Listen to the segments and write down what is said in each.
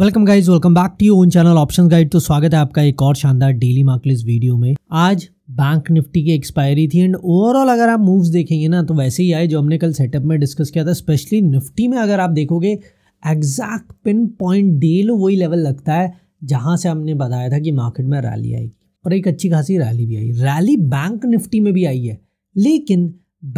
welcome guys welcome back to you own channel option guide तो स्वागत है आपका एक और शानदार डेली मार्केट वीडियो में आज बैंक निफ्टी की एक्सपायरी थी एंड ओवरऑल अगर आप मूव्स देखेंगे ना तो वैसे ही आए जो हमने कल सेटअप में डिस्कस किया था स्पेशली निफ्टी में अगर आप देखोगे exact pin point day low वही लेवल लगता है जहाँ से हमने बताया था कि मार्केट में रैली आएगी और एक अच्छी खासी रैली भी आई रैली बैंक निफ्टी में भी आई है लेकिन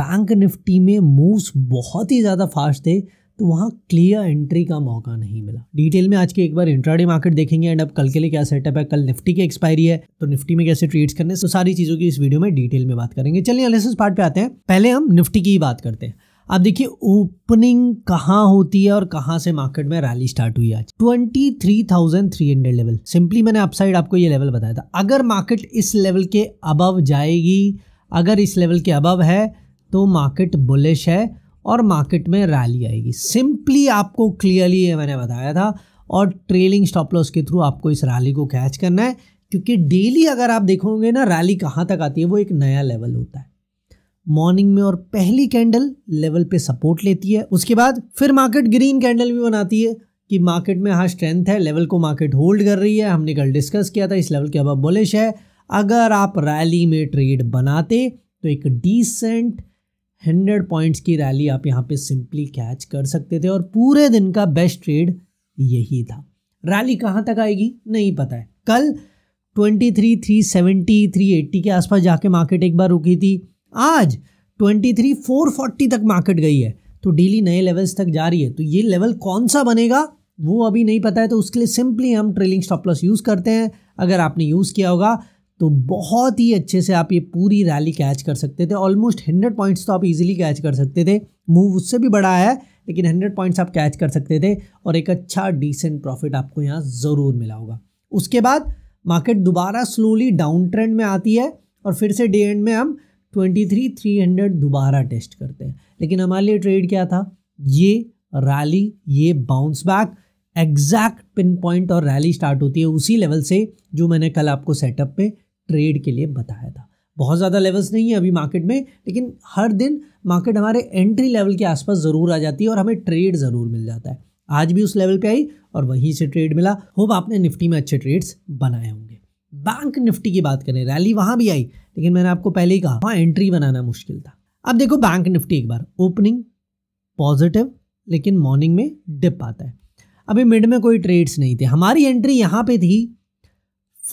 बैंक निफ्टी में मूव्स बहुत ही ज़्यादा फास्ट थे तो वहाँ क्लियर एंट्री का मौका नहीं मिला डिटेल में आज के एक बार इंट्राडे मार्केट देखेंगे एंड अब कल के लिए क्या सेटअप है कल निफ्टी की एक्सपायरी है तो निफ्टी में कैसे ट्रेड्स करने तो सारी चीज़ों की इस वीडियो में डिटेल में बात करेंगे चलिए एनालिसिस पार्ट पे आते हैं पहले हम निफ्टी की ही बात करते हैं आप देखिए ओपनिंग कहाँ होती है और कहाँ से मार्केट में रैली स्टार्ट हुई आज 23,300 लेवल सिंपली मैंने अपसाइड आपको ये लेवल बताया था अगर मार्केट इस लेवल के अबव जाएगी अगर इस लेवल के अबव है तो मार्केट बुलिश है और मार्केट में रैली आएगी सिंपली आपको क्लियरली ये मैंने बताया था और ट्रेलिंग स्टॉप लॉस के थ्रू आपको इस रैली को कैच करना है क्योंकि डेली अगर आप देखोगे ना रैली कहाँ तक आती है वो एक नया लेवल होता है मॉर्निंग में और पहली कैंडल लेवल पे सपोर्ट लेती है उसके बाद फिर मार्केट ग्रीन कैंडल भी बनाती है कि मार्केट में हाँ स्ट्रेंथ है लेवल को मार्केट होल्ड कर रही है हमने कल डिस्कस किया था इस लेवल के अब बुलिश है अगर आप रैली में ट्रेड बनाते तो एक डिसेंट हंड्रेड पॉइंट्स की रैली आप यहाँ पे सिंपली कैच कर सकते थे और पूरे दिन का बेस्ट ट्रेड यही था रैली कहाँ तक आएगी नहीं पता है कल twenty three three seventy three eighty के आसपास जाके मार्केट एक बार रुकी थी आज ट्वेंटी थ्री फोर फोर्टी तक मार्केट गई है तो डेली नए लेवल्स तक जा रही है तो ये लेवल कौन सा बनेगा वो अभी नहीं पता है तो उसके लिए सिंपली हम ट्रेलिंग स्टॉप लॉस यूज़ करते हैं अगर आपने यूज़ किया होगा तो बहुत ही अच्छे से आप ये पूरी रैली कैच कर सकते थे ऑलमोस्ट हंड्रेड पॉइंट्स तो आप इजीली कैच कर सकते थे मूव उससे भी बड़ा है लेकिन हंड्रेड पॉइंट्स आप कैच कर सकते थे और एक अच्छा डिसेंट प्रॉफिट आपको यहाँ ज़रूर मिला होगा उसके बाद मार्केट दोबारा स्लोली डाउन ट्रेंड में आती है और फिर से डे एंड में हम ट्वेंटी थ्री थ्री हंड्रेड दोबारा टेस्ट करते हैं लेकिन हमारे लिए ट्रेड क्या था ये रैली ये bounce back exact pin point और रैली स्टार्ट होती है उसी लेवल से जो मैंने कल आपको सेटअप पे ट्रेड के लिए बताया था बहुत ज़्यादा लेवल्स नहीं है अभी मार्केट में लेकिन हर दिन मार्केट हमारे एंट्री लेवल के आसपास ज़रूर आ जाती है और हमें ट्रेड ज़रूर मिल जाता है आज भी उस लेवल पे आई और वहीं से ट्रेड मिला होप आपने निफ्टी में अच्छे ट्रेड्स बनाए होंगे बैंक निफ्टी की बात करें रैली वहाँ भी आई लेकिन मैंने आपको पहले ही कहा वहाँ एंट्री बनाना मुश्किल था अब देखो बैंक निफ्टी एक बार ओपनिंग पॉजिटिव लेकिन मॉर्निंग में डिप आता है अभी मिड में कोई ट्रेड्स नहीं थे हमारी एंट्री यहाँ पे थी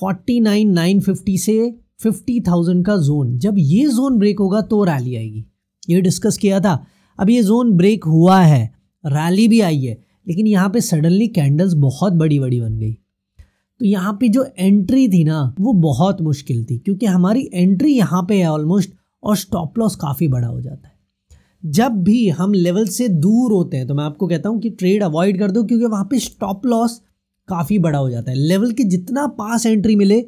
49,950 नाइन नाइन फिफ्टी से फिफ्टी थाउजेंड का जोन जब ये जोन ब्रेक होगा तो रैली आएगी ये डिस्कस किया था अब ये जोन ब्रेक हुआ है रैली भी आई है लेकिन यहाँ पे सडनली कैंडल्स बहुत बड़ी बड़ी बन गई तो यहाँ पे जो एंट्री थी ना वो बहुत मुश्किल थी क्योंकि हमारी एंट्री यहाँ पे है ऑलमोस्ट और स्टॉप लॉस काफ़ी बड़ा हो जाता है जब भी हम लेवल से दूर होते हैं तो मैं आपको कहता हूँ कि ट्रेड अवॉइड कर दो क्योंकि वहाँ पे स्टॉप लॉस काफ़ी बड़ा हो जाता है लेवल के जितना पास एंट्री मिले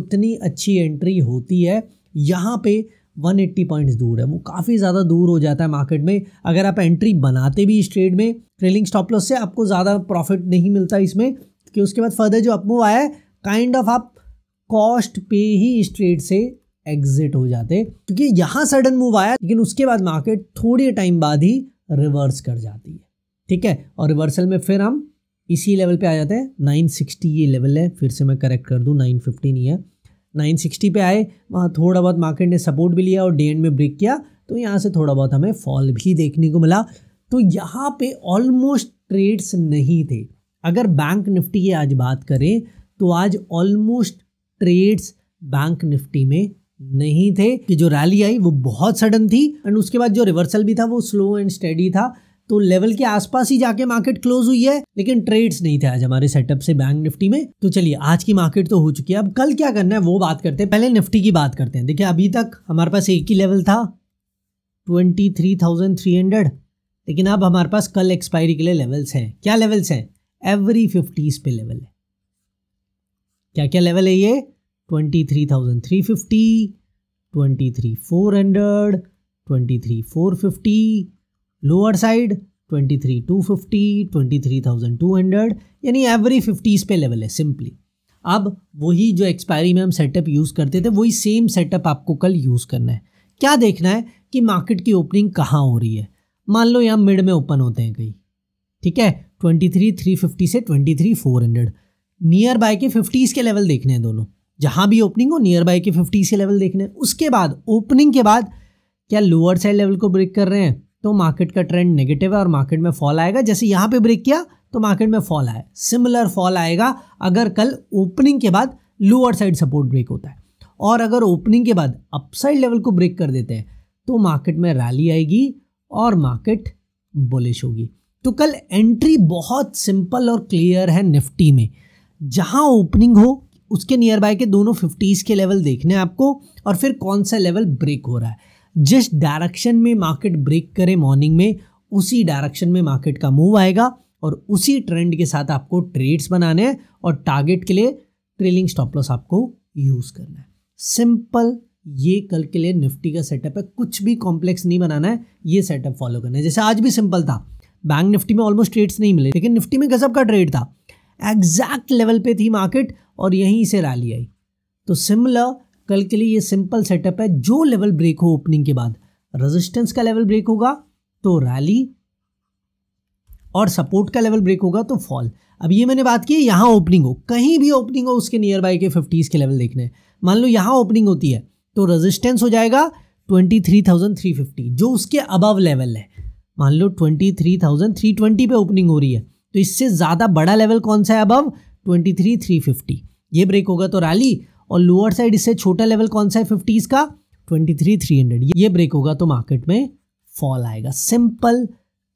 उतनी अच्छी एंट्री होती है यहाँ पे 180 पॉइंट्स दूर है वो काफ़ी ज़्यादा दूर हो जाता है मार्केट में अगर आप एंट्री बनाते भी इस ट्रेड में ट्रेलिंग स्टॉप लॉस से आपको ज़्यादा प्रॉफिट नहीं मिलता इसमें कि उसके बाद फर्दर जो अपमूव आया काइंड ऑफ आप कॉस्ट पे ही इस ट्रेड से एग्जिट हो जाते क्योंकि यहाँ सडन मूव आया लेकिन उसके बाद मार्केट थोड़े टाइम बाद ही रिवर्स कर जाती है ठीक है और रिवर्सल में फिर हम इसी लेवल पे आ जाता है 960 ये लेवल है फिर से मैं करेक्ट कर दूँ 950 नहीं है 960 पे आए वहाँ थोड़ा बहुत मार्केट ने सपोर्ट भी लिया और डे एंड में ब्रेक किया तो यहाँ से थोड़ा बहुत हमें फॉल भी देखने को मिला तो यहाँ पे ऑलमोस्ट ट्रेड्स नहीं थे अगर बैंक निफ्टी की आज बात करें तो आज ऑलमोस्ट ट्रेड्स बैंक निफ्टी में नहीं थे कि जो रैली आई वो बहुत सडन थी एंड उसके बाद जो रिवर्सल भी था वो स्लो एंड स्टेडी था तो लेवल के आसपास ही जाके मार्केट क्लोज हुई है लेकिन ट्रेड्स नहीं थे आज हमारे सेटअप से बैंक निफ्टी में तो चलिए आज की मार्केट तो हो चुकी है अब कल क्या करना है वो बात करते हैं पहले निफ्टी की बात करते हैं देखिए अभी तक हमारे पास एक ही लेवल था twenty three thousand three hundred लेकिन अब हमारे पास कल एक्सपायरी के लिए लेवल्स हैं क्या लेवल्स हैं एवरी फिफ्टीज पे लेवल है क्या क्या लेवल है ये twenty three thousand three fifty twenty three four hundred twenty three four fifty lower side 23,250, 23,200 यानी एवरी फिफ्टीज़ पे लेवल है सिंपली अब वही जो एक्सपायरी में हम सेटअप यूज़ करते थे वही सेम सेटअप आपको कल यूज़ करना है क्या देखना है कि मार्केट की ओपनिंग कहाँ हो रही है मान लो यहाँ मिड में ओपन होते हैं कहीं ठीक है ट्वेंटी थ्री थ्री फिफ्टी से twenty three four hundred near by के फिफ्टीज़ के लेवल देखने हैं दोनों जहाँ भी ओपनिंग हो नियर बाय के फिफ्टीज़ के लेवल देखने हैं उसके बाद ओपनिंग के बाद क्या लोअर साइड लेवल को ब्रेक कर रहे हैं तो मार्केट का ट्रेंड नेगेटिव है और मार्केट में फॉल आएगा जैसे यहाँ पे ब्रेक किया तो मार्केट में फॉल आया सिमिलर फॉल आएगा अगर कल ओपनिंग के बाद लोअर साइड सपोर्ट ब्रेक होता है और अगर ओपनिंग के बाद अपसाइड लेवल को ब्रेक कर देते हैं तो मार्केट में रैली आएगी और मार्केट बुलिश होगी तो कल एंट्री बहुत सिंपल और क्लियर है निफ्टी में जहाँ ओपनिंग हो उसके नियर बाय के दोनों फिफ्टीज़ के लेवल देखने हैं आपको और फिर कौन सा लेवल ब्रेक हो रहा है जिस डायरेक्शन में मार्केट ब्रेक करे मॉर्निंग में उसी डायरेक्शन में मार्केट का मूव आएगा और उसी ट्रेंड के साथ आपको ट्रेड्स बनाने हैं और टारगेट के लिए ट्रेलिंग स्टॉप लॉस आपको यूज़ करना है सिंपल ये कल के लिए निफ्टी का सेटअप है कुछ भी कॉम्प्लेक्स नहीं बनाना है ये सेटअप फॉलो करना है जैसे आज भी सिंपल था बैंक निफ्टी में ऑलमोस्ट ट्रेड्स नहीं मिले लेकिन निफ्टी में गजब का ट्रेड था एग्जैक्ट लेवल पे थी मार्केट और यहीं से रैली आई तो सिमिलर कल के लिए ये सिंपल सेटअप है जो लेवल ब्रेक हो ओपनिंग के बाद रेजिस्टेंस का लेवल ब्रेक होगा तो रैली और सपोर्ट का लेवल ब्रेक होगा तो फॉल अब ये मैंने बात की यहाँ ओपनिंग हो कहीं भी ओपनिंग हो उसके नियर बाई के फिफ्टीज़ के लेवल देखने मान लो यहाँ ओपनिंग होती है तो रेजिस्टेंस हो जाएगा twenty three thousand three fifty जो उसके अबव लेवल है मान लो twenty three thousand three twenty पे ओपनिंग हो रही है तो इससे ज़्यादा बड़ा लेवल कौन सा है above twenty three three fifty ये ब्रेक होगा तो रैली और लोअर साइड इससे छोटा लेवल कौन सा है फिफ्टीज़ का ट्वेंटी थ्री थ्री हंड्रेड ये ब्रेक होगा तो मार्केट में फॉल आएगा सिंपल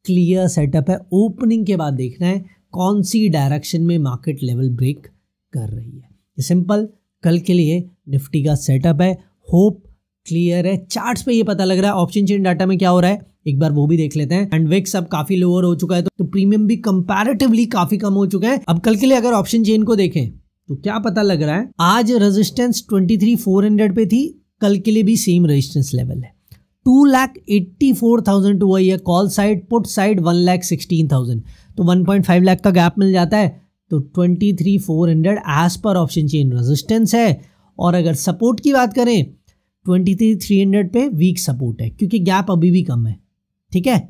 क्लियर सेटअप है ओपनिंग के बाद देखना है कौन सी डायरेक्शन में मार्केट लेवल ब्रेक कर रही है ये सिंपल कल के लिए निफ्टी का सेटअप है होप क्लियर है चार्ट्स पे ये पता लग रहा है ऑप्शन चेन डाटा में क्या हो रहा है एक बार वो भी देख लेते हैं एंड विक्स अब काफी लोअर हो चुका है तो, तो प्रीमियम भी कंपैरेटिवली काफी कम हो चुका है अब कल के लिए अगर ऑप्शन चेन को देखें तो क्या पता लग रहा है आज रेजिस्टेंस 23,400 पे थी कल के लिए भी सेम रेजिस्टेंस लेवल है two lakh eighty four thousand हुआ है call side put side one lakh sixteen thousand तो वन पॉइंट फाइव लैख का गैप मिल जाता है तो twenty three four hundred as per option chain resistance है और अगर सपोर्ट की बात करें ट्वेंटी थ्री थ्री हंड्रेड पे वीक सपोर्ट है क्योंकि गैप अभी भी कम है ठीक है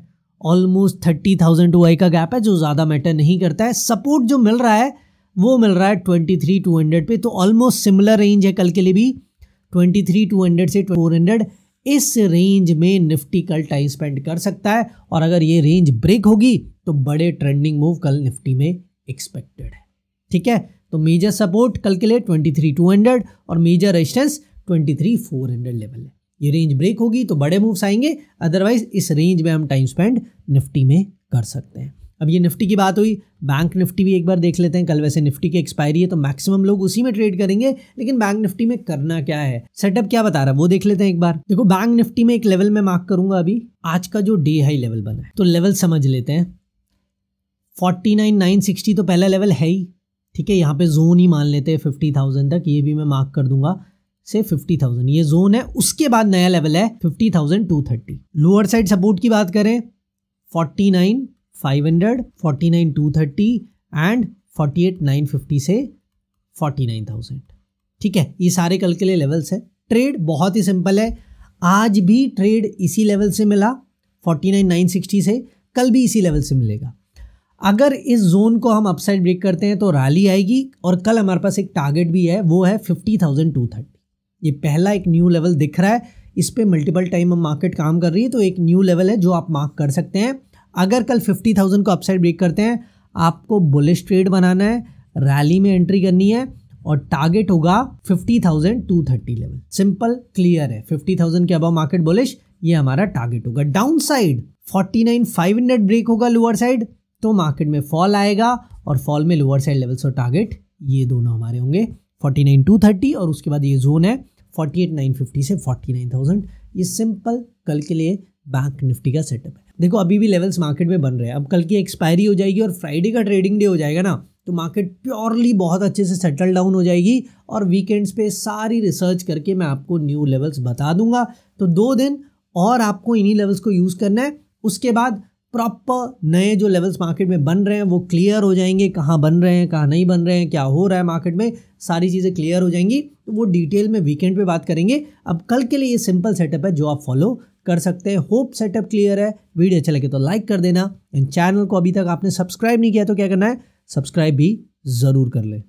ऑलमोस्ट थर्टी थाउजेंड टू आई का गैप है जो ज़्यादा मैटर नहीं करता है सपोर्ट जो मिल रहा है वो मिल रहा है ट्वेंटी थ्री टू हंड्रेड पे तो ऑलमोस्ट सिमिलर रेंज है कल के लिए भी ट्वेंटी थ्री टू हंड्रेड से फोर हंड्रेड इस रेंज में निफ्टी कल टाइम स्पेंड कर सकता है और अगर ये रेंज ब्रेक होगी तो बड़े ट्रेंडिंग मूव कल निफ्टी में एक्सपेक्टेड है ठीक है तो मेजर सपोर्ट कल के लिए ट्वेंटी थ्री टू हंड्रेड और major resistance twenty three four hundred level है ये रेंज ब्रेक होगी तो बड़े मूव्स आएंगे अदरवाइज इस रेंज में हम टाइम स्पेंड निफ्टी में कर सकते हैं अब ये निफ्टी की बात हुई बैंक निफ्टी भी एक बार देख लेते हैं कल वैसे निफ्टी की एक्सपायरी है तो मैक्सिमम लोग उसी में ट्रेड करेंगे लेकिन बैंक निफ्टी में करना क्या है सेटअप क्या बता रहा है वो देख लेते हैं एक बार देखो बैंक निफ्टी में एक लेवल में मार्क करूंगा अभी आज का जो डे हाई लेवल बना है तो लेवल समझ लेते हैं फोर्टी नाइन नाइन सिक्सटी तो पहला लेवल है ही ठीक है यहाँ पे जोन ही मान लेते हैं फिफ्टी थाउजेंड तक ये भी मैं मार्क कर दूंगा से फिफ्टी थाउजेंड ये जोन है उसके बाद नया लेवल है fifty thousand two thirty lower side support की बात करें forty nine nine two thirty and nine fifty से 49,000 ठीक है ये सारे कल के लिए लेवल्स है ट्रेड बहुत ही सिंपल है आज भी ट्रेड इसी लेवल से मिला 49,960 से कल भी इसी लेवल से मिलेगा अगर इस जोन को हम अपसाइड ब्रेक करते हैं तो रैली आएगी और कल हमारे पास एक टारगेट भी है वो है फिफ्टी थाउजेंड टू थर्टी ये पहला एक न्यू लेवल दिख रहा है इस पर मल्टीपल टाइम हम मार्केट काम कर रही है तो एक न्यू लेवल है जो आप मार्क कर सकते हैं अगर कल फिफ्टी थाउजेंड को अपसाइड ब्रेक करते हैं आपको बुलिश ट्रेड बनाना है रैली में एंट्री करनी है और टारगेट होगा fifty thousand two thirty level simple clear है फिफ्टी थाउजेंड के अबाव मार्केट बुलिश ये हमारा टारगेट होगा down side forty nine five hundred break होगा लोअर साइड तो मार्केट में फॉल आएगा और फॉल में लोअर साइड लेवल्स और टारगेट ये दोनों हमारे होंगे फोर्टी नाइन टू थर्टी और उसके बाद ये जोन है फोर्टी एट नाइन फिफ्टी से फोर्टी नाइन थाउजेंड ये सिंपल कल के लिए बैंक निफ्टी का सेटअप है देखो अभी भी लेवल्स मार्केट में बन रहे हैं अब कल की एक्सपायरी हो जाएगी और फ्राइडे का ट्रेडिंग डे हो जाएगा ना तो मार्केट प्योरली बहुत अच्छे से सेटल डाउन हो जाएगी और वीकेंड्स पे सारी रिसर्च करके मैं आपको न्यू लेवल्स बता दूंगा तो दो दिन और आपको इन्हीं लेवल्स को यूज़ करना है उसके बाद प्रॉपर नए जो लेवल्स मार्केट में बन रहे हैं वो क्लियर हो जाएंगे कहाँ बन रहे हैं कहाँ नहीं बन रहे हैं क्या हो रहा है मार्केट में सारी चीज़ें क्लियर हो जाएंगी तो वो डिटेल में वीकेंड पे बात करेंगे अब कल के लिए ये सिंपल सेटअप है जो आप फॉलो कर सकते हैं होप सेटअप क्लियर है वीडियो अच्छा लगे तो लाइक कर देना एंड चैनल को अभी तक आपने सब्सक्राइब नहीं किया तो क्या करना है सब्सक्राइब भी ज़रूर कर लें